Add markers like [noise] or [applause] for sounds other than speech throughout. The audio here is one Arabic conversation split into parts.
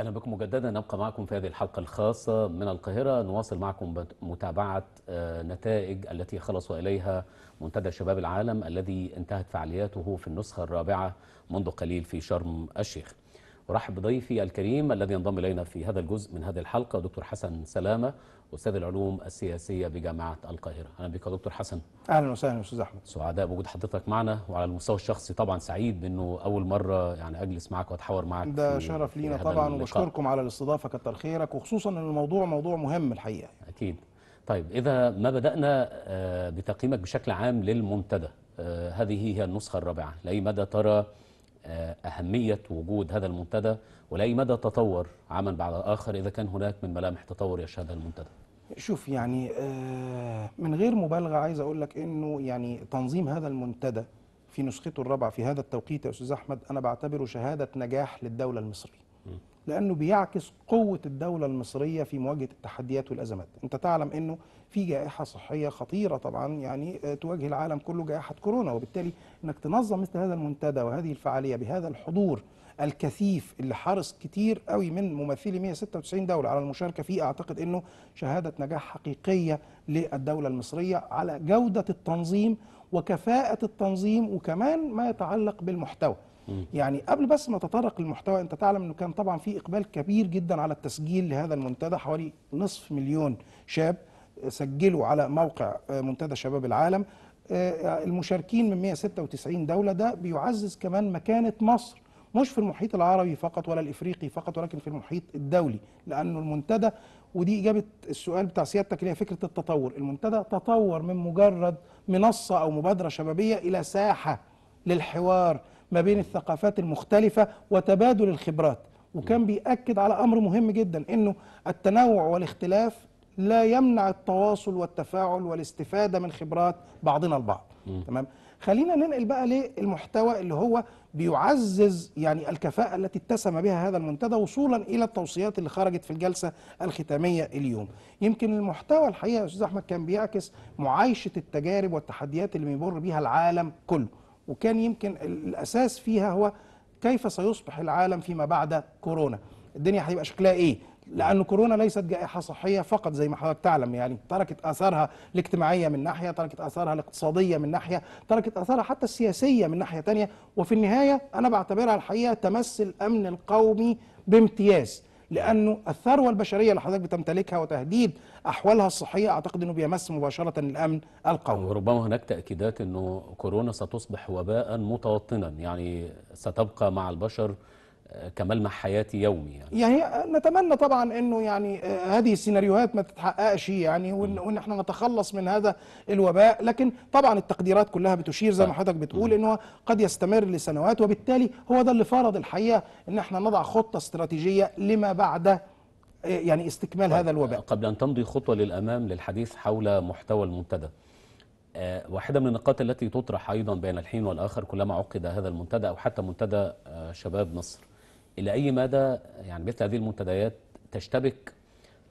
أهلا بكم مجددا نبقى معكم في هذه الحلقة الخاصة من القاهرة نواصل معكم متابعة آه، نتائج التي خلصوا إليها منتدى شباب العالم الذي انتهت فعالياته في النسخة الرابعة منذ قليل في شرم الشيخ ورحب بضيفي الكريم الذي ينضم إلينا في هذا الجزء من هذه الحلقة دكتور حسن سلامة أستاذ العلوم السياسية بجامعة القاهرة أهلا بك دكتور حسن أهلا وسهلا أستاذ أحمد سعداء بوجود حضرتك معنا وعلى المستوى الشخصي طبعا سعيد بأنه أول مرة يعني أجلس معك وأتحاور معك ده شرف لينا طبعا وبشكركم على الاستضافة كتر خيرك وخصوصا أن الموضوع موضوع مهم الحقيقة أكيد طيب إذا ما بدأنا آه، بتقييمك بشكل عام للمنتدى آه، هذه هي النسخة الرابعة لأي مدى ترى أهمية وجود هذا المنتدى ولأي مدى تطور عمل بعد الآخر إذا كان هناك من ملامح تطور يشهدها المنتدى شوف يعني آه، من غير مبالغة عايز أقول لك أنه يعني تنظيم هذا المنتدى في نسخته الرابعة في هذا التوقيت يا أستاذ أحمد أنا بعتبره شهادة نجاح للدولة المصرية لأنه بيعكس قوة الدولة المصرية في مواجهة التحديات والأزمات أنت تعلم أنه في جائحة صحية خطيرة طبعا يعني آه، تواجه العالم كله جائحة كورونا وبالتالي أنك تنظم مثل هذا المنتدى وهذه الفعالية بهذا الحضور الكثيف اللي حرص كتير قوي من ممثلي 196 دولة على المشاركة فيه أعتقد أنه شهادة نجاح حقيقية للدولة المصرية على جودة التنظيم وكفاءة التنظيم وكمان ما يتعلق بالمحتوى يعني قبل بس ما تطرق المحتوى انت تعلم انه كان طبعا في اقبال كبير جدا على التسجيل لهذا المنتدى حوالي نصف مليون شاب سجلوا على موقع آه، منتدى شباب العالم آه، المشاركين من 196 دولة ده بيعزز كمان مكانة مصر مش في المحيط العربي فقط ولا الإفريقي فقط ولكن في المحيط الدولي لأنه المنتدى ودي إجابة السؤال بتاع سيادتك اللي هي فكرة التطور المنتدى تطور من مجرد منصة أو مبادرة شبابية إلى ساحة للحوار ما بين الثقافات المختلفة وتبادل الخبرات وكان بيأكد على أمر مهم جدا أنه التنوع والاختلاف لا يمنع التواصل والتفاعل والاستفادة من خبرات بعضنا البعض تمام خلينا ننقل بقى للمحتوى اللي هو بيعزز يعني الكفاءة التي اتسم بها هذا المنتدى وصولا إلى التوصيات اللي خرجت في الجلسة الختامية اليوم يمكن المحتوى الحقيقة يا أستاذ أحمد كان بيعكس معايشة التجارب والتحديات اللي بيمر بيها العالم كله وكان يمكن الأساس فيها هو كيف سيصبح العالم فيما بعد كورونا الدنيا هتبقى شكلها إيه لأن كورونا ليست جائحة صحية فقط زي ما حضرتك تعلم يعني تركت آثارها الاجتماعية من ناحية تركت آثارها الاقتصادية من ناحية تركت آثارها حتى السياسية من ناحية تانية وفي النهاية أنا بعتبرها الحقيقة تمثل الامن القومي بامتياز لانه الثروه البشريه اللي حضرتك بتمتلكها وتهديد احوالها الصحيه اعتقد انه بيمس مباشره الامن القومي. وربما هناك تاكيدات انه كورونا ستصبح وباء متوطنا يعني ستبقى مع البشر كملمح حياتي يومي يعني. يعني نتمنى طبعا انه يعني آه، هذه السيناريوهات ما تتحققش يعني وان, وإن احنا نتخلص من هذا الوباء لكن طبعا التقديرات كلها بتشير زي ما حضرتك بتقول انه هو قد يستمر لسنوات وبالتالي هو ده اللي فرض الحقيقه ان احنا نضع خطه استراتيجيه لما بعد آه، يعني استكمال طيب، هذا الوباء آه، قبل ان تمضي خطوه للامام للحديث حول محتوى المنتدى واحدة من النقاط التي تطرح أيضا بين الحين والآخر كلما عقد هذا المنتدى أو حتى منتدى شباب مصر الى اي مدى يعني مثل هذه المنتديات تشتبك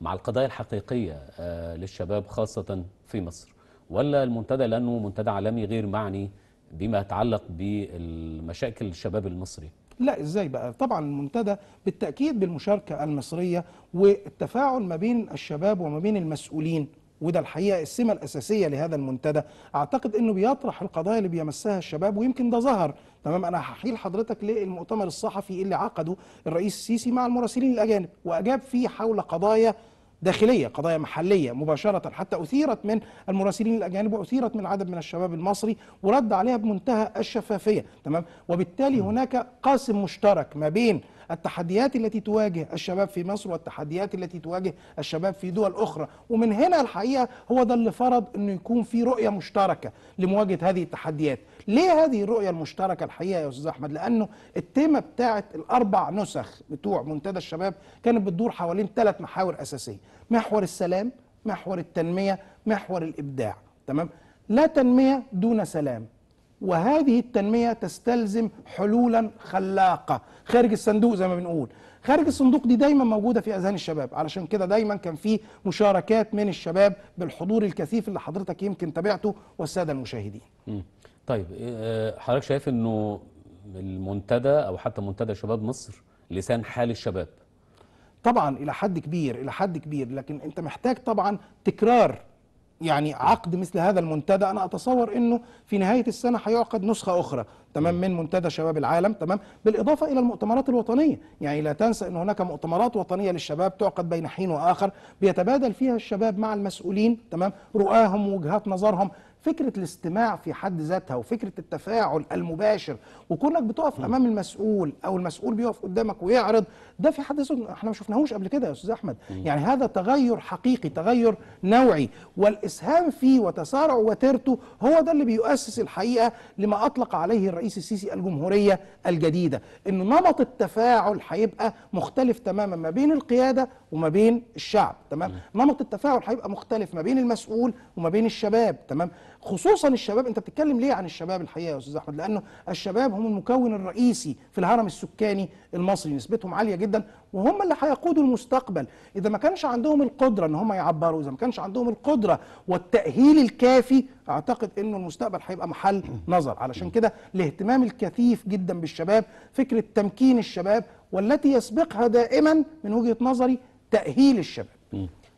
مع القضايا الحقيقيه آه، للشباب خاصه في مصر ولا المنتدى لانه منتدى عالمي غير معني بما يتعلق بمشاكل الشباب المصري لا ازاي بقى طبعا المنتدى بالتاكيد بالمشاركه المصريه والتفاعل ما بين الشباب وما بين المسؤولين وده الحقيقه السمه الاساسيه لهذا المنتدى اعتقد انه بيطرح القضايا اللي بيمسها الشباب ويمكن ده ظهر تمام انا هحيل حضرتك للمؤتمر الصحفي اللي عقده الرئيس السيسي مع المراسلين الاجانب واجاب فيه حول قضايا داخليه قضايا محليه مباشره حتى اثيرت من المراسلين الاجانب واثيرت من عدد من الشباب المصري ورد عليها بمنتهى الشفافيه تمام وبالتالي هناك قاسم مشترك ما بين التحديات التي تواجه الشباب في مصر والتحديات التي تواجه الشباب في دول أخرى ومن هنا الحقيقة هو ده اللي فرض أنه يكون في رؤية مشتركة لمواجهة هذه التحديات ليه هذه الرؤية المشتركة الحقيقة يا أستاذ أحمد لأنه التيمة بتاعة الأربع نسخ بتوع منتدى الشباب كانت بتدور حوالين ثلاث محاور أساسية محور السلام محور التنمية محور الإبداع تمام لا تنمية دون سلام وهذه التنمية تستلزم حلولا خلاقة خارج الصندوق زي ما بنقول خارج الصندوق دي دايما موجودة في أذهان الشباب علشان كده دايما كان في مشاركات من الشباب بالحضور الكثيف اللي حضرتك يمكن تابعته والسادة المشاهدين طيب إيه، آه، حضرتك شايف أنه المنتدى أو حتى منتدى شباب مصر لسان حال الشباب طبعا إلى حد كبير إلى حد كبير لكن أنت محتاج طبعا تكرار يعني عقد مثل هذا المنتدى انا اتصور انه في نهايه السنه هيعقد نسخه اخرى تمام من منتدى شباب العالم تمام بالاضافه الى المؤتمرات الوطنيه يعني لا تنسى ان هناك مؤتمرات وطنيه للشباب تعقد بين حين واخر بيتبادل فيها الشباب مع المسؤولين تمام رؤاهم وجهات نظرهم فكره الاستماع في حد ذاتها وفكره التفاعل المباشر وكونك بتقف امام المسؤول او المسؤول بيقف قدامك ويعرض ده في حد ذاته احنا ما شفناهوش قبل كده يا استاذ احمد يعني هذا تغير حقيقي تغير نوعي والاسهام فيه وتسارع وتيرته هو ده اللي بيؤسس الحقيقه لما اطلق عليه الرئيس السيسي الجمهوريه الجديده ان نمط التفاعل هيبقى مختلف تماما ما بين القياده وما بين الشعب تمام نمط التفاعل هيبقى مختلف ما بين المسؤول وما بين الشباب تمام خصوصا الشباب انت بتتكلم ليه عن الشباب الحقيقه يا استاذ احمد لانه الشباب هم المكون الرئيسي في الهرم السكاني المصري نسبتهم عاليه جدا وهم اللي هيقودوا المستقبل اذا ما كانش عندهم القدره ان هم يعبروا اذا ما كانش عندهم القدره والتاهيل الكافي اعتقد انه المستقبل هيبقى محل نظر علشان كده الاهتمام الكثيف جدا بالشباب فكره تمكين الشباب والتي يسبقها دائما من وجهه نظري تاهيل الشباب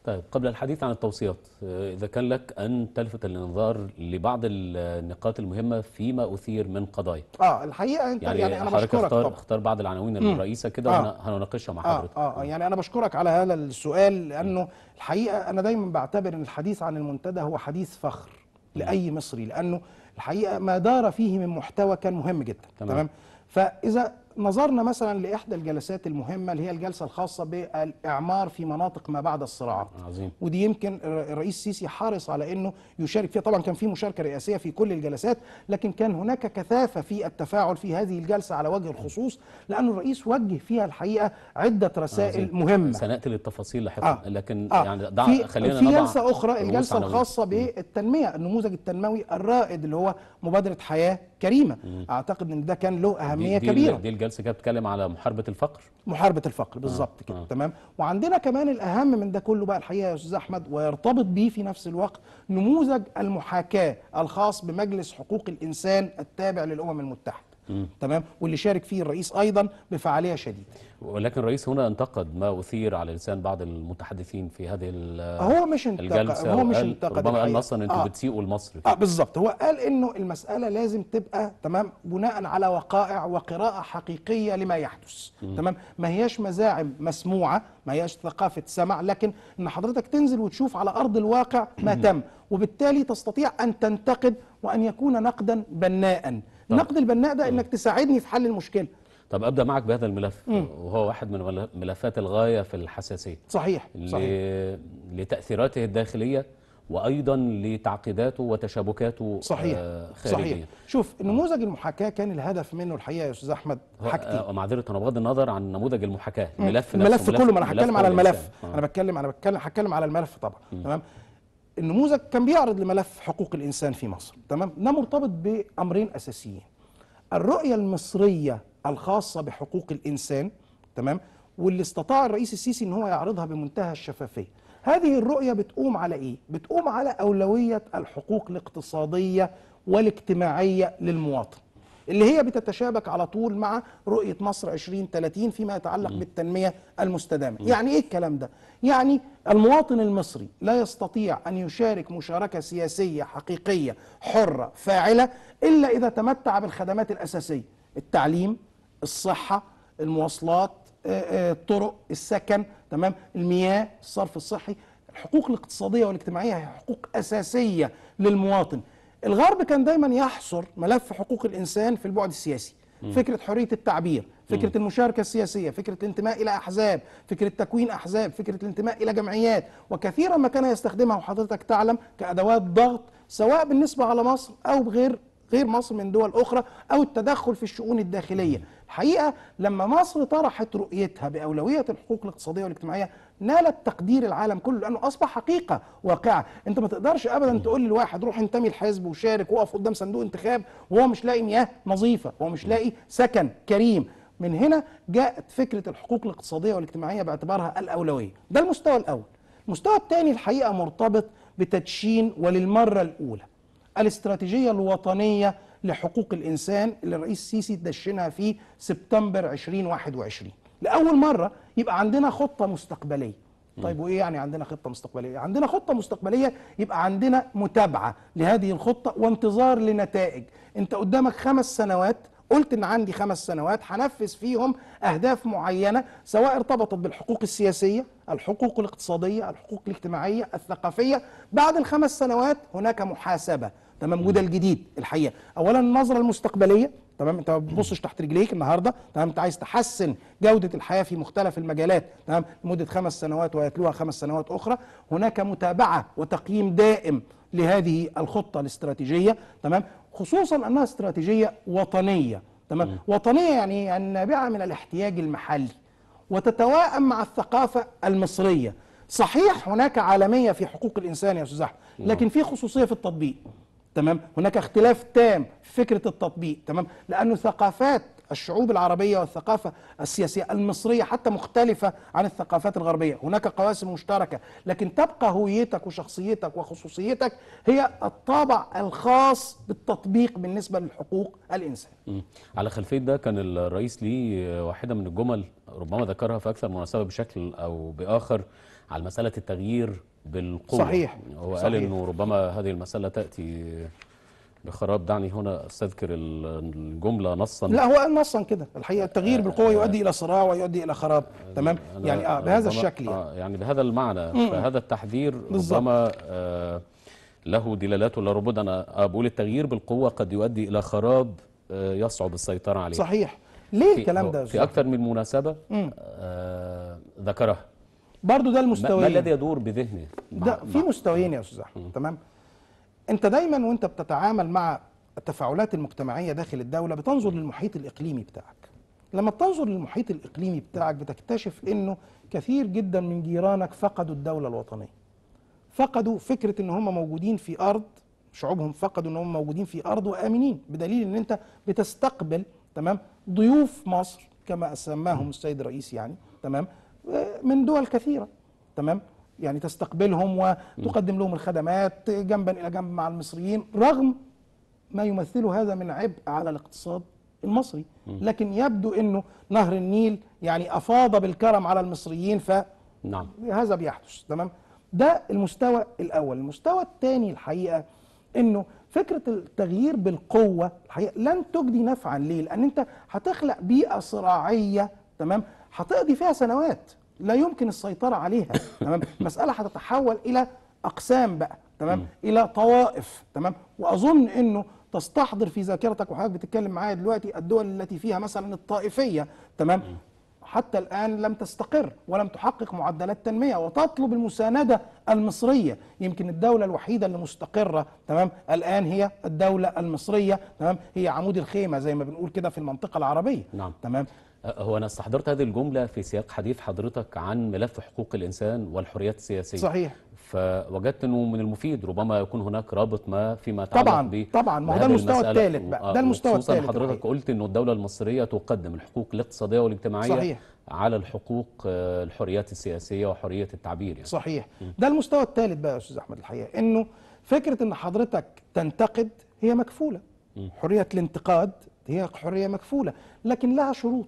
طيب قبل الحديث عن التوصيات آه، إذا كان لك أن تلفت الانظار لبعض النقاط المهمة فيما أثير من قضايا اه الحقيقة أنت يعني, يعني أنا حضرتك اختار, اختار بعض العناوين الرئيسة كده آه هنناقشها مع آه، حضرتك آه, آه يعني أنا بشكرك على هذا السؤال لأنه م. الحقيقة أنا دايما بعتبر أن الحديث عن المنتدى هو حديث فخر لأي مصري لأنه الحقيقة ما دار فيه من محتوى كان مهم جدا تمام, تمام؟ فإذا نظرنا مثلا لاحدى الجلسات المهمه اللي هي الجلسه الخاصه بالاعمار في مناطق ما بعد الصراعات عظيم. ودي يمكن الرئيس السيسي حرص على انه يشارك فيها طبعا كان في مشاركه رئاسيه في كل الجلسات لكن كان هناك كثافه في التفاعل في هذه الجلسه على وجه الخصوص لأن الرئيس وجه فيها الحقيقه عده رسائل عظيم. مهمه سناتي للتفاصيل لاحقا آه. لكن آه. يعني دع في خلينا في جلسه اخرى الجلسه الخاصه بالتنميه النموذج التنموي الرائد اللي هو مبادره حياه كريمه م. اعتقد ان ده كان له اهميه دي دي كبيره دي الجلسه كده بتتكلم على محاربه الفقر محاربه الفقر آه، بالظبط آه. كده آه. تمام وعندنا كمان الاهم من ده كله بقى الحقيقه يا استاذ احمد ويرتبط بيه في نفس الوقت نموذج المحاكاه الخاص بمجلس حقوق الانسان التابع للامم المتحده تمام واللي شارك فيه الرئيس ايضا بفعاليه شديده ولكن الرئيس هنا انتقد ما أثير على لسان بعض المتحدثين في هذه هو مش انتقد هو مش انتقد ربما قال أصلا أنتوا آه بتسيئوا لمصر آه بالظبط هو قال إنه المسألة لازم تبقى تمام بناء على وقائع وقراءة حقيقية لما يحدث م. تمام ما هياش مزاعم مسموعة ما هياش ثقافة سمع لكن إن حضرتك تنزل وتشوف على أرض الواقع ما تم وبالتالي تستطيع أن تنتقد وأن يكون نقدا بناء النقد البناء ده إنك تساعدني في حل المشكلة طب ابدا معك بهذا الملف مم. وهو واحد من ملفات الغايه في الحساسيه صحيح, صحيح. لتاثيراته الداخليه وايضا لتعقيداته وتشابكاته صحيح آه صحيح. شوف نموذج المحاكاه كان الهدف منه الحقيقه يا استاذ احمد حاجتي آه معذره انا بغض النظر عن نموذج المحاكاه الملف نفسه الملف كله ما انا هتكلم على الملف آه. انا بتكلم انا بتكلم هتكلم على الملف طبعا تمام النموذج كان بيعرض لملف حقوق الانسان في مصر تمام ده مرتبط بامرين اساسيين الرؤيه المصريه الخاصه بحقوق الانسان تمام واللي استطاع الرئيس السيسي ان هو يعرضها بمنتهى الشفافيه هذه الرؤيه بتقوم على ايه بتقوم على اولويه الحقوق الاقتصاديه والاجتماعيه للمواطن اللي هي بتتشابك على طول مع رؤيه مصر 2030 فيما يتعلق م. بالتنميه المستدامه م. يعني ايه الكلام ده يعني المواطن المصري لا يستطيع ان يشارك مشاركه سياسيه حقيقيه حره فاعله الا اذا تمتع بالخدمات الاساسيه التعليم الصحه المواصلات آه، آه، الطرق السكن تمام المياه الصرف الصحي الحقوق الاقتصاديه والاجتماعيه هي حقوق اساسيه للمواطن الغرب كان دايما يحصر ملف حقوق الانسان في البعد السياسي م. فكره حريه التعبير فكره م. المشاركه السياسيه فكره الانتماء الى احزاب فكره تكوين احزاب فكره الانتماء الى جمعيات وكثيرا ما كان يستخدمها وحضرتك تعلم كادوات ضغط سواء بالنسبه على مصر او بغير غير مصر من دول أخرى أو التدخل في الشؤون الداخلية الحقيقة لما مصر طرحت رؤيتها بأولوية الحقوق الاقتصادية والاجتماعية نالت تقدير العالم كله لأنه أصبح حقيقة واقعة أنت ما تقدرش أبدا تقول للواحد روح انتمي الحزب وشارك وقف قدام صندوق انتخاب وهو مش لاقي مياه نظيفة وهو مش لاقي سكن كريم من هنا جاءت فكرة الحقوق الاقتصادية والاجتماعية باعتبارها الأولوية ده المستوى الأول المستوى الثاني الحقيقة مرتبط بتدشين وللمرة الأولى الاستراتيجية الوطنية لحقوق الإنسان اللي الرئيس السيسي دشنها في سبتمبر 2021 لأول مرة يبقى عندنا خطة مستقبلية طيب وايه يعني عندنا خطه مستقبليه؟ عندنا خطه مستقبليه يبقى عندنا متابعه لهذه الخطه وانتظار لنتائج، انت قدامك خمس سنوات قلت ان عندي خمس سنوات هنفذ فيهم اهداف معينه سواء ارتبطت بالحقوق السياسيه الحقوق الاقتصادية الحقوق الاجتماعية الثقافية بعد الخمس سنوات هناك محاسبة تمام وده الجديد الحقيقه اولا النظره المستقبليه تمام انت ما بتبصش تحت رجليك النهارده تمام انت عايز تحسن جوده الحياه في مختلف المجالات تمام لمده خمس سنوات ويتلوها خمس سنوات اخرى هناك متابعه وتقييم دائم لهذه الخطه الاستراتيجيه تمام خصوصا انها استراتيجيه وطنيه تمام وطنيه يعني النابعه من الاحتياج المحلي وتتواءم مع الثقافة المصرية صحيح هناك عالمية في حقوق الإنسان يا أستاذ أحمد نعم. لكن في خصوصية في التطبيق تمام هناك اختلاف تام في فكرة التطبيق تمام لأنه ثقافات الشعوب العربية والثقافة السياسية المصرية حتى مختلفة عن الثقافات الغربية هناك قواسم مشتركة لكن تبقى هويتك وشخصيتك وخصوصيتك هي الطابع الخاص بالتطبيق بالنسبة لحقوق الإنسان على خلفية ده كان الرئيس لي واحدة من الجمل ربما ذكرها في أكثر مناسبة بشكل أو بآخر على مسألة التغيير بالقوة صحيح هو قال أنه ربما هذه المسألة تأتي بخراب دعني هنا استذكر الجمله نصا لا هو قال نصا كده الحقيقه التغيير آه، بالقوه يؤدي آه، الى صراع ويؤدي الى خراب تمام يعني اه بهذا الشكل يعني, آه يعني بهذا المعنى فهذا التحذير ربما آه له دلالات لربما انا آه بقول التغيير بالقوه قد يؤدي الى خراب آه يصعب السيطره عليه صحيح ليه الكلام ده في اكثر من مناسبه آه ذكرها برضه ده المستويين ما الذي يدور بذهنه ده في مستويين يا استاذ احمد تمام انت دايما وانت بتتعامل مع التفاعلات المجتمعيه داخل الدوله بتنظر للمحيط الاقليمي بتاعك لما بتنظر للمحيط الاقليمي بتاعك بتكتشف انه كثير جدا من جيرانك فقدوا الدوله الوطنيه فقدوا فكره ان هم موجودين في ارض شعوبهم فقدوا ان هم موجودين في ارض وامنين بدليل ان انت بتستقبل تمام ضيوف مصر كما سماهم السيد الرئيس يعني تمام آه، من دول كثيره تمام يعني تستقبلهم وتقدم لهم الخدمات جنبا إلى جنب مع المصريين رغم ما يمثله هذا من عبء على الاقتصاد المصري لكن يبدو أنه نهر النيل يعني أفاض بالكرم على المصريين ف نعم هذا بيحدث تمام ده المستوى الأول المستوى الثاني الحقيقة أنه فكرة التغيير بالقوة الحقيقة لن تجدي نفعا ليه لأن أنت هتخلق بيئة صراعية تمام هتقضي فيها سنوات لا يمكن السيطرة عليها تمام مسألة هتتحول إلى أقسام بقى تمام إلى طوائف تمام وأظن إنه تستحضر في ذاكرتك وحضرتك بتتكلم معايا دلوقتي الدول التي فيها مثلا الطائفية تمام حتى الآن لم تستقر ولم تحقق معدلات تنمية وتطلب المساندة المصرية يمكن الدولة الوحيدة اللي مستقرة تمام الآن هي الدولة المصرية تمام هي عمود الخيمة زي ما بنقول كده في المنطقة العربية نعم. تمام هو أنا استحضرت هذه الجملة في سياق حديث حضرتك عن ملف حقوق الإنسان والحريات السياسية صحيح فوجدت أنه من المفيد ربما يكون هناك رابط ما فيما يتعلق طبعا بي طبعا ما هو ده المستوى الثالث بقى ده آه، المستوى الثالث حضرتك قلت أنه الدولة المصرية تقدم الحقوق الاقتصادية والاجتماعية صحيح. على الحقوق آه، الحريات السياسية وحرية التعبير يعني. صحيح ده المستوى الثالث بقى يا أستاذ أحمد الحقيقة أنه فكرة أن حضرتك تنتقد هي مكفولة حرية الانتقاد هي حرية مكفولة لكن لها شروط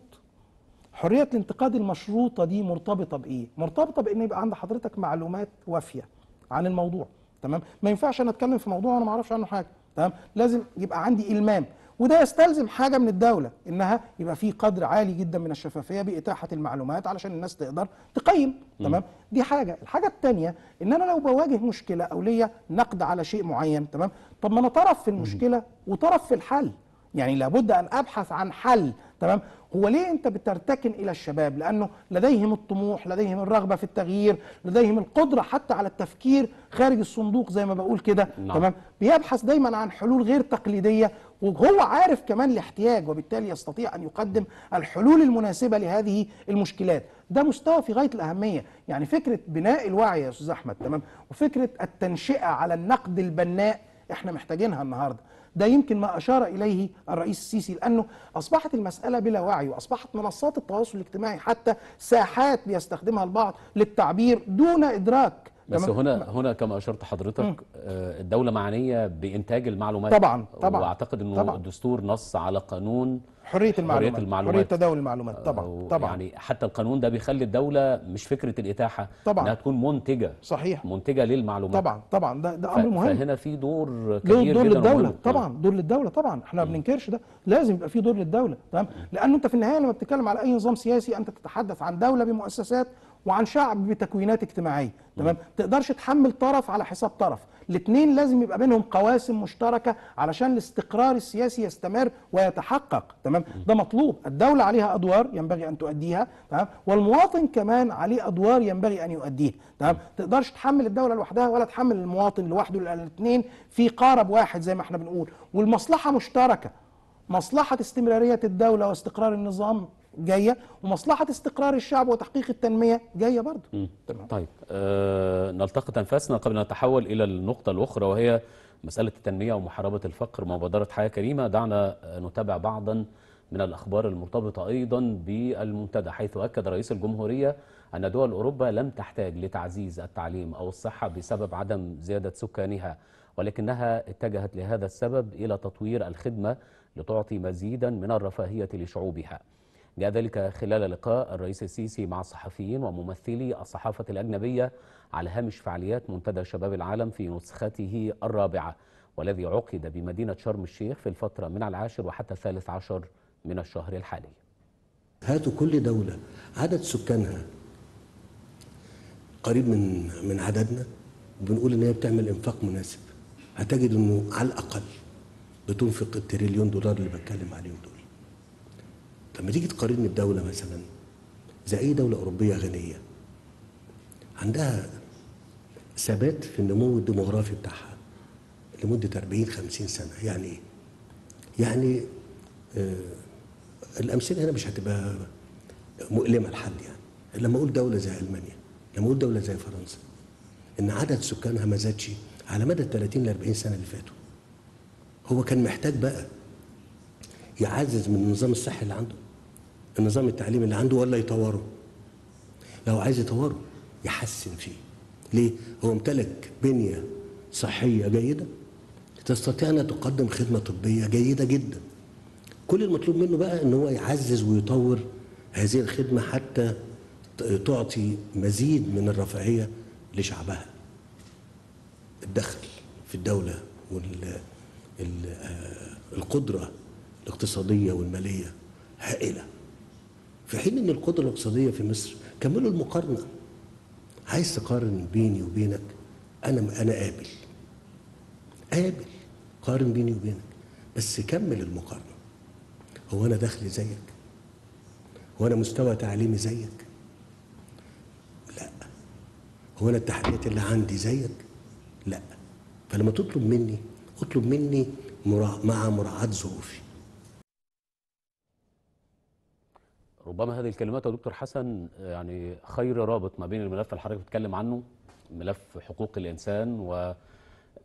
حريه الانتقاد المشروطه دي مرتبطه بايه مرتبطه بان يبقى عند حضرتك معلومات وافيه عن الموضوع تمام ما ينفعش انا اتكلم في موضوع وانا ما اعرفش عنه حاجه تمام لازم يبقى عندي المام وده يستلزم حاجه من الدوله انها يبقى في قدر عالي جدا من الشفافيه باتاحه المعلومات علشان الناس تقدر تقيم تمام دي حاجه الحاجه الثانيه ان انا لو بواجه مشكله او ليا نقد على شيء معين تمام طب ما انا طرف في المشكله وطرف في الحل يعني لابد ان ابحث عن حل تمام هو ليه انت بترتكن الى الشباب لانه لديهم الطموح لديهم الرغبه في التغيير لديهم القدره حتى على التفكير خارج الصندوق زي ما بقول كده نعم. تمام بيبحث دايما عن حلول غير تقليديه وهو عارف كمان الاحتياج وبالتالي يستطيع ان يقدم الحلول المناسبه لهذه المشكلات ده مستوى في غايه الاهميه يعني فكره بناء الوعي يا استاذ احمد تمام وفكره التنشئه على النقد البناء احنا محتاجينها النهارده ده يمكن ما أشار إليه الرئيس السيسي لأنه أصبحت المسألة بلا وعي وأصبحت منصات التواصل الاجتماعي حتى ساحات بيستخدمها البعض للتعبير دون إدراك بس هنا هنا كما اشرت حضرتك آه، الدوله معنيه بانتاج المعلومات طبعا طبعا واعتقد انه الدستور نص على قانون حريه المعلومات حريه المعلومات حريه تداول المعلومات آه، طبعا طبعا يعني حتى القانون ده بيخلي الدوله مش فكره الاتاحه طبعا انها تكون منتجه صحيح منتجه للمعلومات طبعا طبعا ده ده امر مهم فهنا في دور كبير دور جدا للدوله طبعا دور للدوله طبعا احنا ما بننكرش ده لازم يبقى في دور للدوله تمام لانه انت في النهايه لما بتتكلم على اي نظام سياسي انت تتحدث عن دوله بمؤسسات وعن شعب بتكوينات اجتماعيه تمام تقدرش تحمل طرف على حساب طرف الاثنين لازم يبقى بينهم قواسم مشتركه علشان الاستقرار السياسي يستمر ويتحقق تمام ده مطلوب الدوله عليها ادوار ينبغي ان تؤديها تمام والمواطن كمان عليه ادوار ينبغي ان يؤديها تمام تقدرش تحمل الدوله لوحدها ولا تحمل المواطن لوحده الاثنين في قارب واحد زي ما احنا بنقول والمصلحه مشتركه مصلحه استمراريه الدوله واستقرار النظام جايه ومصلحه استقرار الشعب وتحقيق التنميه جايه برضه تمام طيب آه نلتقط انفاسنا قبل ان نتحول الى النقطه الاخرى وهي مساله التنميه ومحاربه الفقر ومبادره حياه كريمه دعنا آه، نتابع بعضا من الأخبار المرتبطة أيضا بالمنتدى حيث أكد رئيس الجمهورية أن دول أوروبا لم تحتاج لتعزيز التعليم أو الصحة بسبب عدم زيادة سكانها ولكنها اتجهت لهذا السبب إلى تطوير الخدمة لتعطي مزيدا من الرفاهية لشعوبها جاء ذلك خلال لقاء الرئيس السيسي مع الصحفيين وممثلي الصحافة الأجنبية على هامش فعاليات منتدى شباب العالم في نسخته الرابعة والذي عقد بمدينة شرم الشيخ في الفترة من العاشر وحتى الثالث عشر من الشهر الحالي هاتوا كل دولة عدد سكانها قريب من من عددنا وبنقول ان هي بتعمل انفاق مناسب هتجد انه على الاقل بتنفق التريليون دولار اللي بتكلم عليهم دول لما تيجي تقارني بدولة مثلا زي أي دولة أوروبية غنية عندها ثبات في النمو الديموغرافي بتاعها لمدة 40 50 سنة يعني إيه؟ يعني آه الأمثلة هنا مش هتبقى مؤلمة لحد يعني لما أقول دولة زي ألمانيا لما أقول دولة زي فرنسا إن عدد سكانها ما زادش على مدى 30 ل 40 سنة اللي فاتوا هو كان محتاج بقى يعزز من النظام الصحي اللي عنده النظام التعليمي اللي عنده ولا يطوره لو عايز يطوره يحسن فيه ليه هو امتلك بنيه صحيه جيده تستطيع ان تقدم خدمه طبيه جيده جدا كل المطلوب منه بقى ان هو يعزز ويطور هذه الخدمه حتى تعطي مزيد من الرفاهيه لشعبها الدخل في الدوله وال آه، القدره الاقتصاديه والماليه هائله في حين ان القدره الاقتصاديه في مصر كملوا المقارنه عايز تقارن بيني وبينك انا انا قابل قابل قارن بيني وبينك بس كمل المقارنه هو انا دخلي زيك هو انا مستوى تعليمي زيك لا هو انا التحديات اللي عندي زيك لا فلما تطلب مني اطلب مني مراع مع مراعاه ظروفي ربما هذه الكلمات يا دكتور حسن آه، يعني خير رابط ما بين الملف اللي حضرتك بتتكلم عنه ملف حقوق الانسان و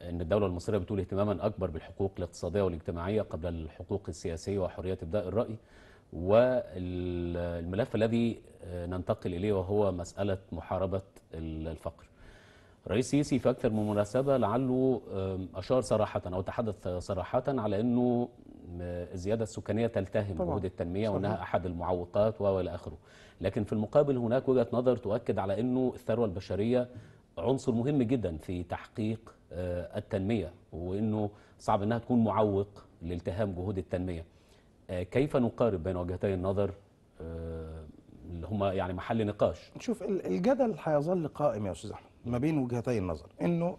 ان الدوله المصريه بتولي اهتماما اكبر بالحقوق الاقتصاديه والاجتماعيه قبل الحقوق السياسيه وحريه ابداء الراي والملف الذي آه، ننتقل اليه وهو مساله محاربه الفقر. الرئيس السيسي في أكثر من مناسبة لعله أشار صراحة أو تحدث صراحة على أنه الزيادة السكانية تلتهم جهود التنمية وأنها أحد المعوقات وإلى آخره لكن في المقابل هناك وجهة نظر تؤكد على أنه الثروة البشرية عنصر مهم جدا في تحقيق آه، التنمية وأنه صعب أنها تكون معوق لالتهام جهود التنمية آه، كيف نقارب بين وجهتي النظر آه، اللي هما يعني محل نقاش شوف الجدل هيظل قائم يا استاذ احمد ما بين وجهتي النظر انه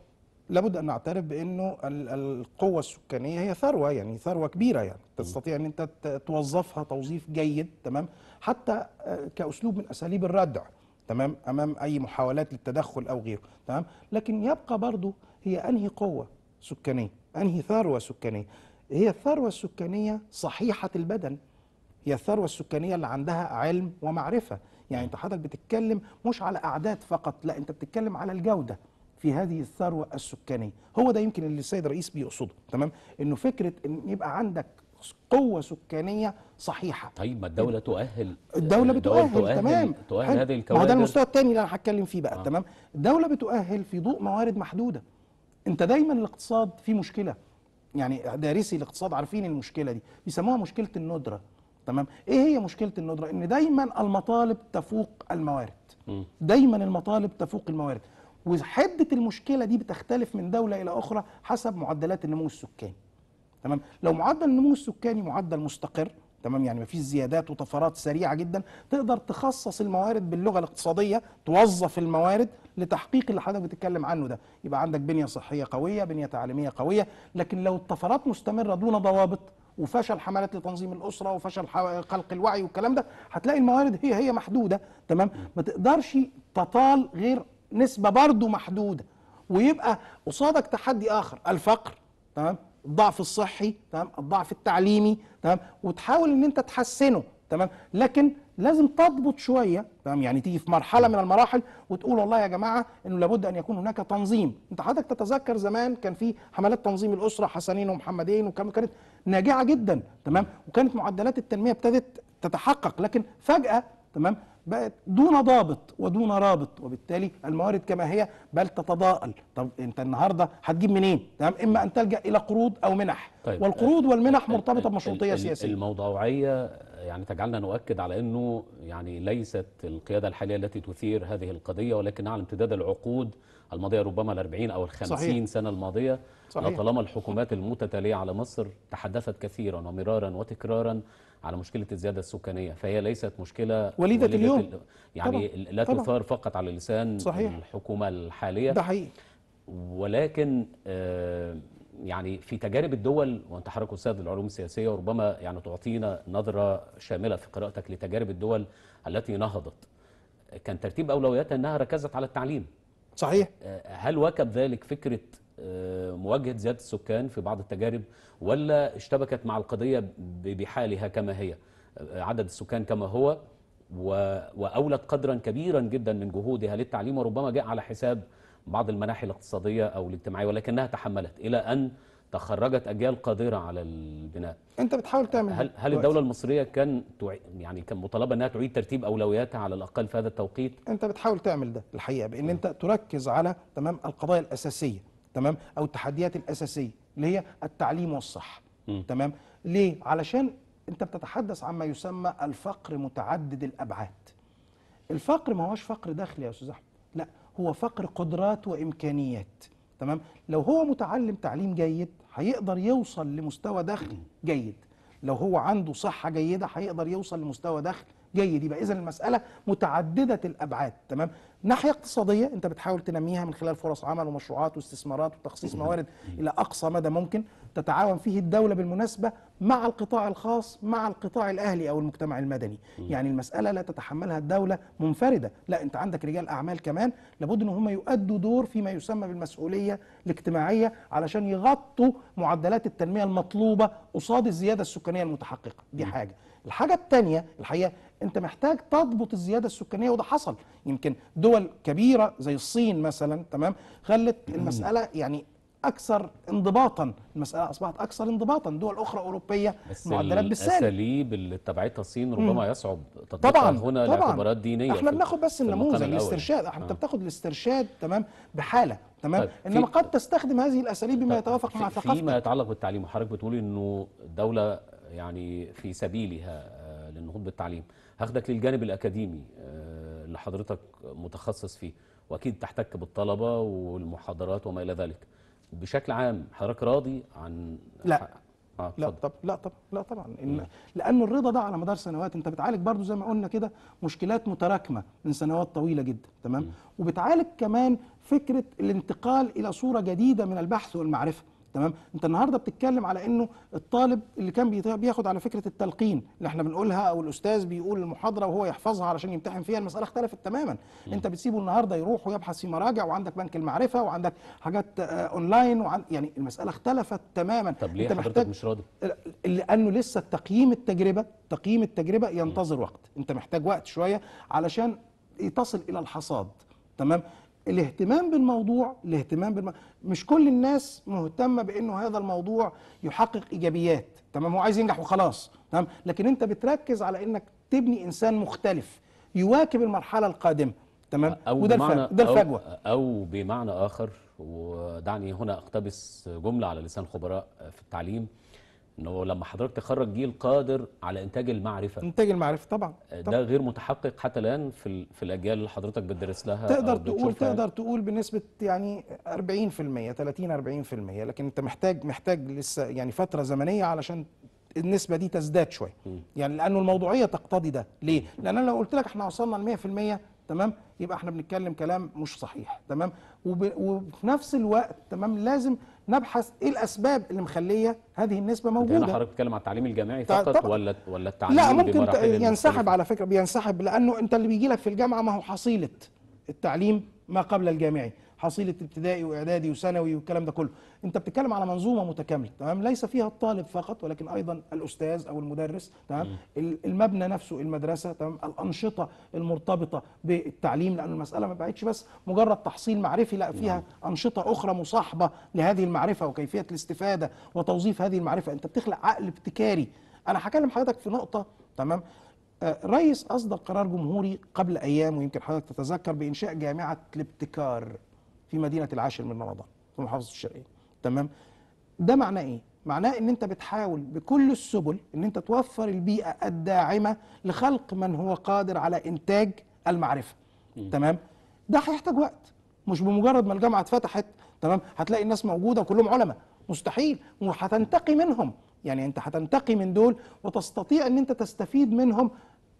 لابد ان نعترف بانه القوه السكانيه هي ثروه يعني ثروه كبيره يعني تستطيع ان انت توظفها توظيف جيد تمام حتى آه، كاسلوب من اساليب الردع تمام امام اي محاولات للتدخل او غيره تمام لكن يبقى برضه هي انهي قوه سكانيه انهي ثروه سكانيه هي الثروه السكانيه صحيحه البدن هي الثروه السكانيه اللي عندها علم ومعرفه يعني انت حضرتك بتتكلم مش على اعداد فقط لا انت بتتكلم على الجوده في هذه الثروه السكانيه هو ده يمكن اللي السيد الرئيس بيقصده تمام انه فكره ان يبقى عندك قوة سكانية صحيحة طيب ما الدولة تؤهل الدولة بتؤهل تؤهل تمام تؤهل هذه الكوادر ما ده المستوى الثاني اللي انا هتكلم فيه بقى آه. تمام الدولة بتؤهل في ضوء موارد محدودة انت دايما الاقتصاد فيه مشكلة يعني دارسي الاقتصاد عارفين المشكلة دي بيسموها مشكلة الندرة تمام ايه هي مشكله الندره ان دايما المطالب تفوق الموارد دايما المطالب تفوق الموارد وحده المشكله دي بتختلف من دوله الى اخرى حسب معدلات النمو السكاني تمام لو معدل النمو السكاني معدل مستقر تمام يعني مفيش زيادات وطفرات سريعه جدا تقدر تخصص الموارد باللغه الاقتصاديه توظف الموارد لتحقيق اللي حضرتك بتتكلم عنه ده يبقى عندك بنيه صحيه قويه بنيه تعليميه قويه لكن لو الطفرات مستمره دون ضوابط وفشل حملات لتنظيم الاسره وفشل خلق الوعي والكلام ده هتلاقي الموارد هي هي محدوده تمام ما تقدرش تطال غير نسبه برضه محدوده ويبقى قصادك تحدي اخر الفقر تمام الضعف الصحي تمام الضعف التعليمي تمام وتحاول ان انت تحسنه تمام لكن لازم تضبط شويه تمام يعني تيجي في مرحله من المراحل وتقول والله يا جماعه انه لابد ان يكون هناك تنظيم انت حضرتك تتذكر زمان كان في حملات تنظيم الاسره حسنين ومحمدين وكانت كانت ناجعه جدا تمام وكانت معدلات التنميه ابتدت تتحقق لكن فجاه تمام بقت دون ضابط ودون رابط وبالتالي الموارد كما هي بل تتضاءل طب انت النهارده هتجيب منين تمام اما ان تلجا الى قروض او منح طيب والقروض آه، والمنح آه، مرتبطه آه، بمشروطيه سياسيه الموضوعيه يعني تجعلنا نؤكد على انه يعني ليست القياده الحاليه التي تثير هذه القضيه ولكن على امتداد العقود الماضيه ربما ال 40 او ال 50 سنه الماضيه صحيح. لطالما الحكومات المتتاليه على مصر تحدثت كثيرا ومرارا وتكرارا على مشكله الزياده السكانيه فهي ليست مشكله وليده, اليوم يعني طبعا. لا تثار فقط على لسان صحيح. الحكومه الحاليه ده حقيقي ولكن آه، يعني في تجارب الدول وانت حضرتك استاذ العلوم السياسيه وربما يعني تعطينا نظره شامله في قراءتك لتجارب الدول التي نهضت كان ترتيب اولوياتها انها ركزت على التعليم صحيح آه، هل واكب ذلك فكره مواجهة زيادة السكان في بعض التجارب ولا اشتبكت مع القضية بحالها كما هي عدد السكان كما هو وأولت قدرا كبيرا جدا من جهودها للتعليم وربما جاء على حساب بعض المناحي الاقتصادية أو الاجتماعية ولكنها تحملت إلى أن تخرجت أجيال قادرة على البناء أنت بتحاول تعمل هل, هل الدولة المصرية كان يعني كان مطالبة أنها تعيد ترتيب أولوياتها على الأقل في هذا التوقيت أنت بتحاول تعمل ده الحقيقة بأن نعم. أنت تركز على تمام القضايا الأساسية تمام او التحديات الاساسيه اللي هي التعليم والصحه تمام ليه علشان انت بتتحدث عن ما يسمى الفقر متعدد الابعاد الفقر ما هوش فقر داخلي يا استاذ احمد لا هو فقر قدرات وامكانيات تمام لو هو متعلم تعليم جيد هيقدر يوصل لمستوى دخل جيد لو هو عنده صحه جيده هيقدر يوصل لمستوى دخل جيد يبقى اذا المساله متعدده الابعاد تمام ناحيه اقتصاديه انت بتحاول تنميها من خلال فرص عمل ومشروعات واستثمارات وتخصيص موارد الى اقصى مدى ممكن تتعاون فيه الدوله بالمناسبه مع القطاع الخاص مع القطاع الاهلي او المجتمع المدني يعني المساله لا تتحملها الدوله منفرده لا انت عندك رجال اعمال كمان لابد ان هم يؤدوا دور فيما يسمى بالمسؤوليه الاجتماعيه علشان يغطوا معدلات التنميه المطلوبه قصاد الزياده السكانيه المتحققه دي حاجه الحاجه الثانيه الحقيقه انت محتاج تضبط الزياده السكانيه وده حصل يمكن دول كبيره زي الصين مثلا تمام خلت المساله يعني اكثر انضباطا المساله اصبحت اكثر انضباطا دول اخرى اوروبيه معدلات بالسالب الاساليب اللي اتبعتها الصين ربما يصعب تطبيقها هنا لاعتبارات دينيه احنا بناخد بس النموذج الاسترشاد احنا آه. بتاخد الاسترشاد تمام بحاله تمام طيب انما قد تستخدم هذه الاساليب بما طيب، يتوافق مع ثقافتك فيما يتعلق بالتعليم وحضرتك بتقول انه دوله يعني في سبيلها آه، للنهوض بالتعليم هاخدك للجانب الأكاديمي آه، اللي حضرتك متخصص فيه وأكيد تحتك بالطلبة والمحاضرات وما إلى ذلك بشكل عام حضرتك راضي عن لا آه لا طب لا طب لا طبعا إن لانه الرضا ده على مدار سنوات انت بتعالج برضو زي ما قلنا كده مشكلات متراكمه من سنوات طويله جدا تمام م. وبتعالج كمان فكره الانتقال الى صوره جديده من البحث والمعرفه تمام انت النهارده بتتكلم على انه الطالب اللي كان بياخد على فكره التلقين اللي احنا بنقولها او الاستاذ بيقول المحاضره وهو يحفظها علشان يمتحن فيها المساله اختلفت تماما م. انت بتسيبه النهارده يروح ويبحث في مراجع وعندك بنك المعرفه وعندك حاجات اونلاين آه، وعن يعني المساله اختلفت تماما طب ليه انت حضرتك مش راضي لانه لسه تقييم التجربه تقييم التجربه ينتظر م. وقت انت محتاج وقت شويه علشان تصل الى الحصاد تمام الاهتمام بالموضوع الاهتمام بالموضوع مش كل الناس مهتمه بانه هذا الموضوع يحقق ايجابيات تمام هو عايز ينجح وخلاص تمام لكن انت بتركز على انك تبني انسان مختلف يواكب المرحله القادمه تمام أو وده بمعنى الفجوه ده الفجوه أو, او بمعنى اخر ودعني هنا اقتبس جمله على لسان خبراء في التعليم انه لما حضرتك تخرج جيل قادر على انتاج المعرفه انتاج المعرفه طبعا, آه، طبعا. ده غير متحقق حتى الان في في الاجيال اللي حضرتك بتدرس لها تقدر تقول تقدر تقول بنسبه يعني 40% 30 40% لكن انت محتاج محتاج لسه يعني فتره زمنيه علشان النسبه دي تزداد شويه يعني لانه الموضوعيه تقتضي ده ليه لان انا لو قلت لك احنا وصلنا ل 100% تمام يبقى احنا بنتكلم كلام مش صحيح تمام وب... وفي نفس الوقت تمام لازم نبحث ايه الاسباب اللي مخليه هذه النسبه موجوده هنا حضرتك بتتكلم على التعليم الجامعي فقط طبعا. ولا ولا التعليم لا ممكن ينسحب على فكره بينسحب لانه انت اللي بيجي لك في الجامعه ما هو حصيله التعليم ما قبل الجامعي حصيله ابتدائي واعدادي وثانوي والكلام ده كله انت بتتكلم على منظومه متكامله تمام ليس فيها الطالب فقط ولكن ايضا الاستاذ او المدرس تمام المبنى نفسه المدرسه تمام الانشطه المرتبطه بالتعليم لان المساله ما بقتش بس مجرد تحصيل معرفي لا فيها نعم. انشطه اخرى مصاحبه لهذه المعرفه وكيفيه الاستفاده وتوظيف هذه المعرفه انت بتخلق عقل ابتكاري انا هكلم حضرتك في نقطه تمام آه، رئيس أصدر قرار جمهوري قبل أيام ويمكن حضرتك تتذكر بإنشاء جامعة الابتكار في مدينه العاشر من رمضان في محافظه الشرقيه تمام ده معناه ايه معناه ان انت بتحاول بكل السبل ان انت توفر البيئه الداعمه لخلق من هو قادر على انتاج المعرفه م. تمام ده هيحتاج وقت مش بمجرد ما الجامعه اتفتحت تمام هتلاقي الناس موجوده وكلهم علماء مستحيل وهتنتقي منهم يعني انت هتنتقي من دول وتستطيع ان انت تستفيد منهم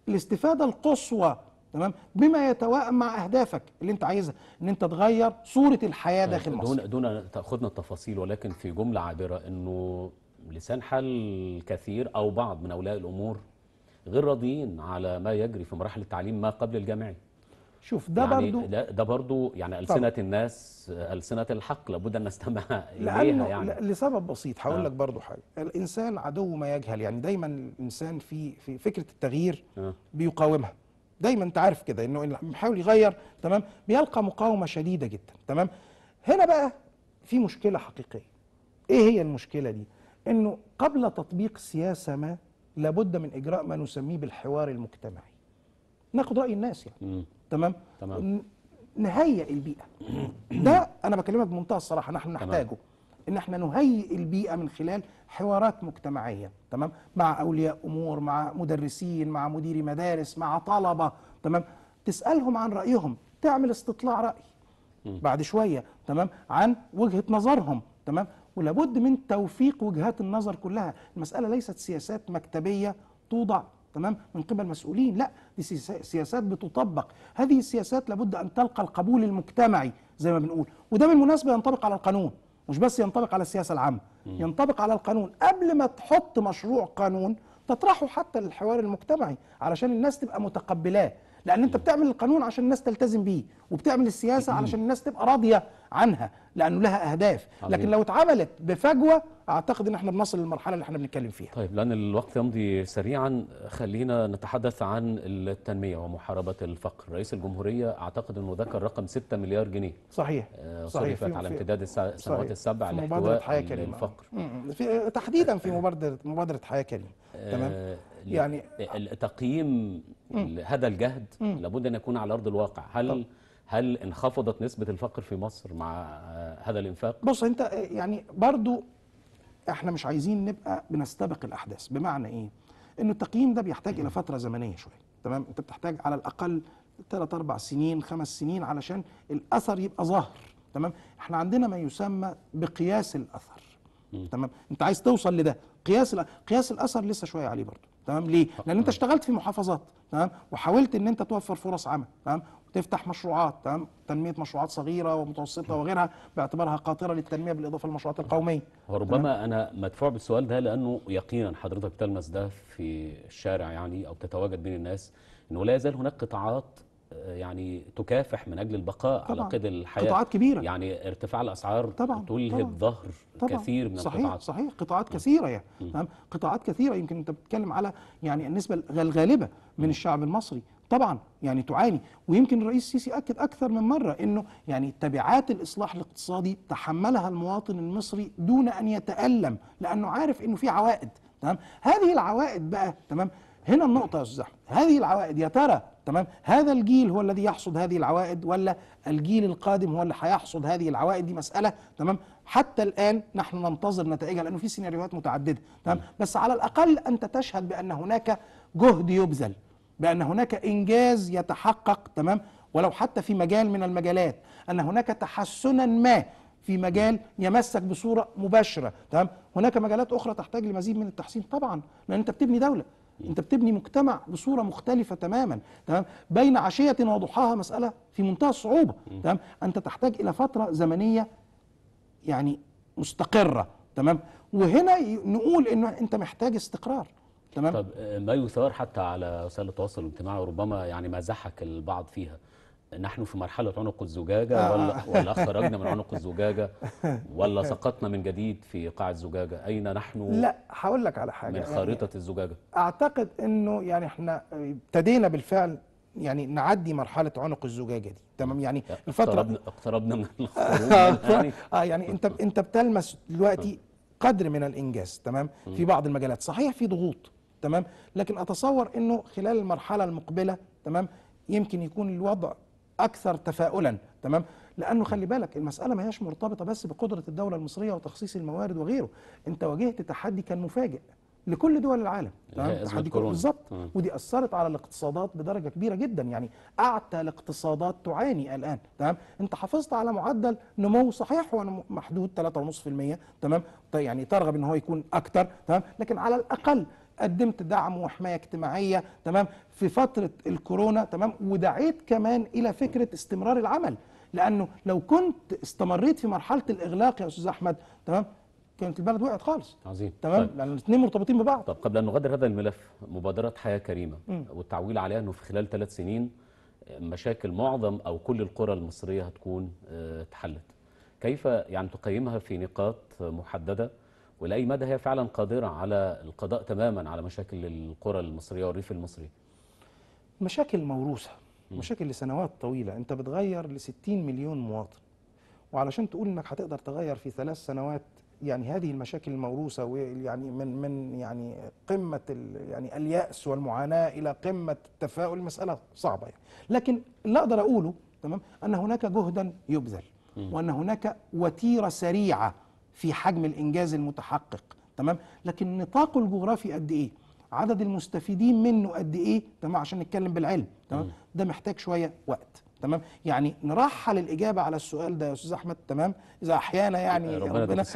الاستفاده القصوى تمام بما يتوائم مع اهدافك اللي انت عايزها ان انت تغير صوره الحياه طيب، داخل مصر دون دون تاخذنا التفاصيل ولكن في جمله عابره انه لسان حال كثير او بعض من اولياء الامور غير راضيين على ما يجري في مراحل التعليم ما قبل الجامعي شوف ده يعني برضو ده برضو يعني ألسنة طبعا. الناس ألسنة الحق لابد أن نستمع [laughs] إليها يعني لسبب بسيط هقول آه. لك برضو حاجة الإنسان عدو ما يجهل يعني دايما الإنسان في في فكرة التغيير آه. بيقاومها دايما انت عارف كده انه اللي بيحاول يغير تمام بيلقى مقاومه شديده جدا تمام هنا بقى في مشكله حقيقيه ايه هي المشكله دي انه قبل تطبيق سياسه ما لابد من اجراء ما نسميه بالحوار المجتمعي ناخد راي الناس يعني تمام تمام نهيئ البيئه ده انا بكلمك بمنتهى الصراحه نحن نحتاجه ان احنا نهيئ البيئه من خلال حوارات مجتمعيه تمام مع اولياء امور مع مدرسين مع مديري مدارس مع طلبه تمام تسالهم عن رايهم تعمل استطلاع راي بعد شويه تمام عن وجهه نظرهم تمام ولابد من توفيق وجهات النظر كلها المساله ليست سياسات مكتبيه توضع تمام من قبل مسؤولين لا دي سياسات بتطبق هذه السياسات لابد ان تلقى القبول المجتمعي زي ما بنقول وده بالمناسبه ينطبق على القانون مش بس ينطبق على السياسه العامه ينطبق على القانون قبل ما تحط مشروع قانون تطرحه حتى للحوار المجتمعي علشان الناس تبقى متقبلاه لان انت بتعمل القانون عشان الناس تلتزم بيه وبتعمل السياسه علشان الناس تبقى راضيه عنها لانه لها اهداف لكن لو اتعملت بفجوه اعتقد ان احنا بنصل للمرحله اللي احنا بنتكلم فيها طيب لان الوقت يمضي سريعا خلينا نتحدث عن التنميه ومحاربه الفقر رئيس الجمهوريه اعتقد انه ذكر رقم 6 مليار جنيه صحيح آه، صحيح على امتداد السنوات السبع لاحتواء الفقر تحديدا في مبادره مبادره حياه كريمه آه، تمام يعني تقييم هذا الجهد لابد ان يكون على ارض الواقع هل طب. هل انخفضت نسبه الفقر في مصر مع آه، هذا الانفاق بص انت آه، يعني برضو احنا مش عايزين نبقى بنستبق الاحداث بمعنى ايه انه التقييم ده بيحتاج الى فتره زمنيه شويه تمام انت بتحتاج على الاقل 3 4 سنين 5 سنين علشان الاثر يبقى ظاهر تمام احنا عندنا ما يسمى بقياس الاثر تمام انت عايز توصل لده قياس قياس الاثر لسه شويه عليه برضه تمام ليه لان انت اشتغلت في محافظات تمام وحاولت ان انت توفر فرص عمل تمام وتفتح مشروعات تمام تنميه مشروعات صغيره ومتوسطه وغيرها باعتبارها قاطره للتنميه بالاضافه للمشروعات القوميه وربما انا مدفوع بالسؤال ده لانه يقينا حضرتك تلمس ده في الشارع يعني او تتواجد بين الناس انه لا يزال هناك قطاعات يعني تكافح من اجل البقاء طبعًا. على قيد الحياه قطاعات كبيره يعني ارتفاع الاسعار طبعا تلهي الظهر كثير من صحيح القطاعات صحيح قطاعات كثيره يعني تمام قطاعات كثيره يمكن انت بتتكلم على يعني النسبه الغالبه من الشعب المصري طبعا يعني تعاني ويمكن الرئيس السيسي اكد اكثر من مره انه يعني تبعات الاصلاح الاقتصادي تحملها المواطن المصري دون ان يتالم لانه عارف انه في عوائد تمام هذه العوائد بقى تمام هنا النقطة يا أستاذ أحمد هذه العوائد يا ترى تمام هذا الجيل هو الذي يحصد هذه العوائد ولا الجيل القادم هو اللي هيحصد هذه العوائد دي مسألة تمام حتى الآن نحن ننتظر نتائجها لأنه في سيناريوهات متعددة تمام نعم. بس على الأقل أنت تشهد بأن هناك جهد يبذل بأن هناك إنجاز يتحقق تمام ولو حتى في مجال من المجالات أن هناك تحسنا ما في مجال يمسك بصوره مباشره تمام هناك مجالات اخرى تحتاج لمزيد من التحسين طبعا لان انت بتبني دوله انت بتبني مجتمع بصوره مختلفه تماما تمام بين عشيه وضحاها مساله في منتهى الصعوبه تمام انت تحتاج الى فتره زمنيه يعني مستقره تمام وهنا نقول انه انت محتاج استقرار تمام طب آه، ما يثار حتى على وسائل التواصل الاجتماعي وربما يعني مزحك البعض فيها نحن في مرحلة عنق الزجاجة آه. ولا, [laughs] ولا خرجنا من عنق الزجاجة ولا سقطنا من جديد في قاع الزجاجة أين نحن لا هقول لك على حاجة من يعني خريطة يعني الزجاجة أعتقد أنه يعني احنا ابتدينا بالفعل يعني نعدي مرحلة عنق الزجاجة دي تمام يعني الفترة اقتربنا اقتربنا من يعني [laughs] اه يعني انت انت بتلمس دلوقتي قدر من الانجاز تمام في بعض المجالات صحيح في ضغوط تمام لكن اتصور انه خلال المرحلة المقبلة تمام يمكن يكون الوضع اكثر تفاؤلا تمام لانه خلي بالك المساله ما هياش مرتبطه بس بقدره الدوله المصريه وتخصيص الموارد وغيره انت واجهت تحدي كان مفاجئ لكل دول العالم تمام تحدي بالظبط ودي اثرت على الاقتصادات بدرجه كبيره جدا يعني اعتى الاقتصادات تعاني الان تمام انت حافظت على معدل نمو صحيح هو محدود 3.5% تمام يعني ترغب ان هو يكون اكثر تمام لكن على الاقل قدمت دعم وحمايه اجتماعيه تمام في فتره الكورونا تمام ودعيت كمان الى فكره استمرار العمل لانه لو كنت استمريت في مرحله الاغلاق يا استاذ احمد تمام كانت البلد وقعت خالص عظيم تمام طيب. لان الاثنين مرتبطين ببعض طب قبل ان نغادر هذا الملف مبادرات حياه كريمه م. والتعويل عليها انه في خلال ثلاث سنين مشاكل معظم او كل القرى المصريه هتكون آه، اتحلت كيف يعني تقيمها في نقاط محدده ولاي مدى هي فعلا قادرة على القضاء تماما على مشاكل القرى المصرية والريف المصري مشاكل موروثة مشاكل لسنوات طويلة أنت بتغير ل 60 مليون مواطن وعلشان تقول انك هتقدر تغير في ثلاث سنوات يعني هذه المشاكل الموروثه ويعني من من يعني قمه يعني الياس والمعاناه الى قمه التفاؤل مساله صعبه يعني لكن اللي اقدر اقوله تمام ان هناك جهدا يبذل وان هناك وتيره سريعه في حجم الانجاز المتحقق تمام لكن نطاقه الجغرافي قد ايه عدد المستفيدين منه قد ايه تمام عشان نتكلم بالعلم تمام ده محتاج شويه وقت تمام يعني نرحل الاجابه على السؤال ده يا استاذ احمد تمام اذا احيانا يعني ربنا,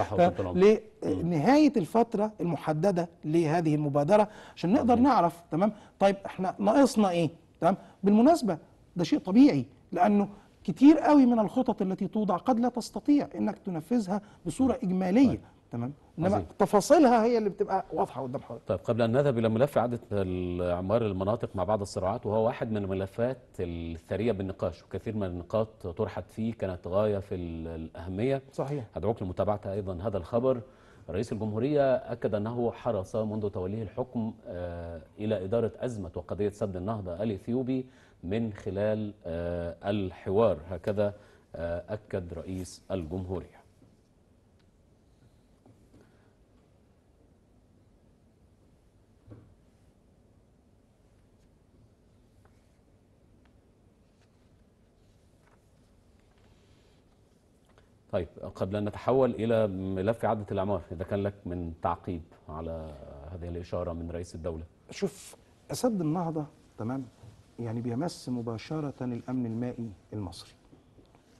لنهايه الفتره المحدده لهذه المبادره عشان نقدر نعرف تمام طيب احنا ناقصنا ايه تمام بالمناسبه ده شيء طبيعي لانه كتير قوي من الخطط التي توضع قد لا تستطيع انك تنفذها بصوره اجماليه طيب. تمام انما تفاصيلها هي اللي بتبقى واضحه قدام حضرتك طيب قبل ان نذهب الى ملف اعاده اعمار المناطق مع بعض الصراعات وهو واحد من الملفات الثريه بالنقاش وكثير من النقاط طرحت فيه كانت غايه في الاهميه صحيح هدعوك لمتابعه ايضا هذا الخبر رئيس الجمهورية أكد أنه حرص منذ توليه الحكم آه، إلى إدارة أزمة وقضية سد النهضة الإثيوبي من خلال آه، الحوار هكذا آه، أكد رئيس الجمهورية طيب قبل أن نتحول إلى ملف إعادة الإعمار إذا كان لك من تعقيب على هذه الإشارة من رئيس الدولة شوف أسد النهضة تمام يعني بيمس مباشرة الأمن المائي المصري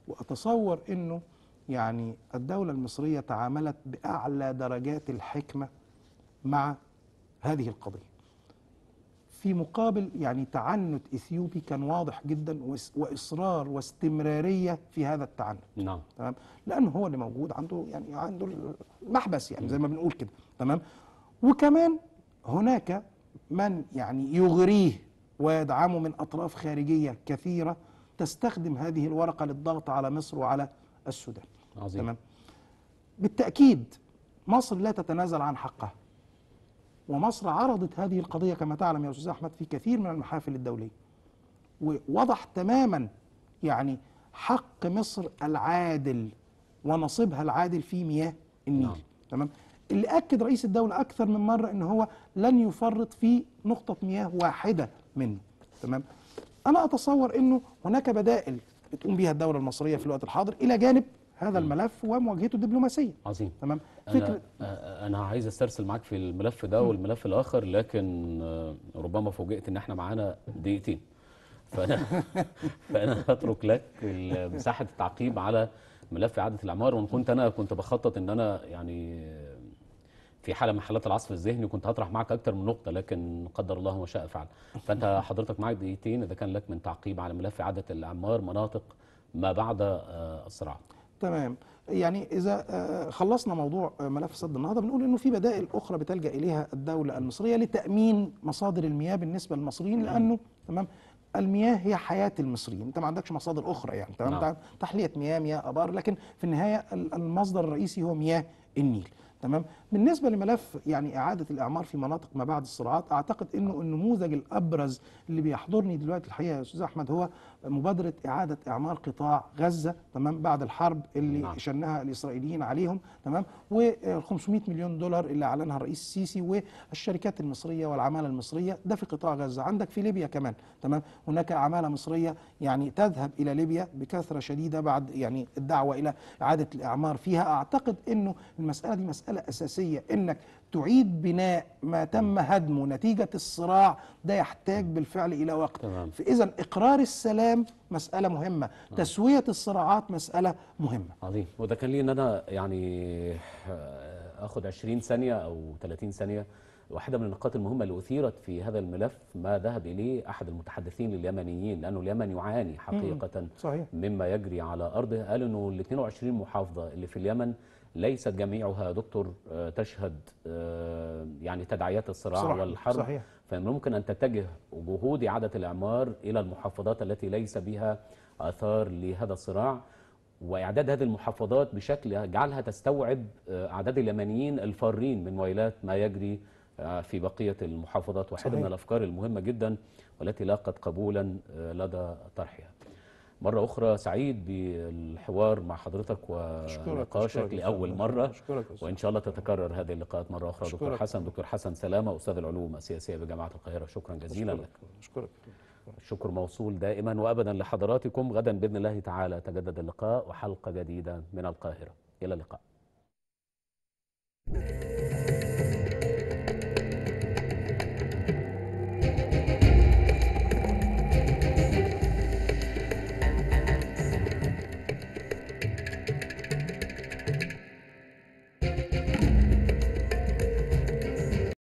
وأتصور أنه يعني الدولة المصرية تعاملت بأعلى درجات الحكمة مع هذه القضية في مقابل يعني تعنت إثيوبي كان واضح جدا وإصرار واستمرارية في هذا التعنت نعم تمام لأنه هو اللي موجود عنده يعني عنده المحبس يعني زي ما بنقول كده تمام وكمان هناك من يعني يغريه ويدعمه من أطراف خارجية كثيرة تستخدم هذه الورقة للضغط على مصر وعلى السودان عظيم. تمام بالتأكيد مصر لا تتنازل عن حقها ومصر عرضت هذه القضية كما تعلم يا أستاذ أحمد في كثير من المحافل الدولية ووضح تماما يعني حق مصر العادل ونصيبها العادل في مياه النيل نعم. تمام اللي أكد رئيس الدولة أكثر من مرة إن هو لن يفرط في نقطة مياه واحدة منه تمام انا اتصور انه هناك بدائل بتقوم بها الدوله المصريه في الوقت الحاضر الى جانب هذا الملف ومواجهته الدبلوماسيه عظيم تمام فكرة أنا, انا عايز استرسل معاك في الملف ده والملف الاخر لكن ربما فوجئت ان احنا معانا دقيقتين فانا [laughs] [laughs] فانا هترك لك مساحه التعقيب على ملف اعاده الاعمار وان كنت انا كنت بخطط ان انا يعني في حاله من حالات العصف الذهني كنت هطرح معك اكتر من نقطه لكن قدر الله ما شاء فعل فانت [laughs] حضرتك معاك دقيقتين اذا كان لك من تعقيب على ملف اعاده الاعمار مناطق ما بعد آه، الصراع تمام يعني اذا آه، خلصنا موضوع آه، ملف سد النهضه بنقول انه في بدائل اخرى بتلجا اليها الدوله المصريه لتامين مصادر المياه بالنسبه للمصريين لانه تمام المياه هي حياه المصريين انت ما عندكش مصادر اخرى يعني تمام نعم. تحليه مياه مياه ابار لكن في النهايه المصدر الرئيسي هو مياه النيل تمام بالنسبه لملف يعني اعاده الاعمار في مناطق ما بعد الصراعات اعتقد انه النموذج الابرز اللي بيحضرني دلوقتي الحقيقه يا استاذ احمد هو مبادره اعاده اعمار قطاع غزه تمام بعد الحرب اللي نعم. شنها الاسرائيليين عليهم تمام و 500 مليون دولار اللي اعلنها الرئيس السيسي والشركات المصريه والعماله المصريه ده في قطاع غزه عندك في ليبيا كمان تمام هناك عماله مصريه يعني تذهب الى ليبيا بكثره شديده بعد يعني الدعوه الى اعاده الاعمار فيها اعتقد انه المساله دي مساله اساسيه انك تعيد بناء ما تم هدمه نتيجة الصراع ده يحتاج بالفعل إلى وقت فإذا إقرار السلام مسألة مهمة تسوية الصراعات مسألة مهمة عظيم وده كان لي أن أنا يعني آه، أخذ 20 ثانية أو 30 ثانية واحدة من النقاط المهمة اللي أثيرت في هذا الملف ما ذهب إليه أحد المتحدثين اليمنيين لأنه اليمن يعاني حقيقة صحيح. مما يجري على أرضه قال أنه ال 22 محافظة اللي في اليمن ليست جميعها دكتور آه، تشهد آه، يعني تداعيات الصراع صراحة. والحرب صحيح. ممكن أن تتجه جهود إعادة الإعمار إلى المحافظات التي ليس بها آثار لهذا الصراع وإعداد هذه المحافظات بشكل جعلها تستوعب آه، أعداد اليمنيين الفارين من ويلات ما يجري آه، في بقية المحافظات واحدة صحيح. من الأفكار المهمة جدا والتي لاقت قبولا آه، لدى طرحها مرة أخرى سعيد بالحوار مع حضرتك ونقاشك لأول مرة وإن شاء الله تتكرر هذه اللقاءات مرة أخرى دكتور حسن دكتور حسن سلامة أستاذ العلوم السياسية بجامعة القاهرة شكرا جزيلا لك أشكرك الشكر موصول دائما وأبدا لحضراتكم غدا بإذن الله تعالى تجدد اللقاء وحلقة جديدة من القاهرة إلى اللقاء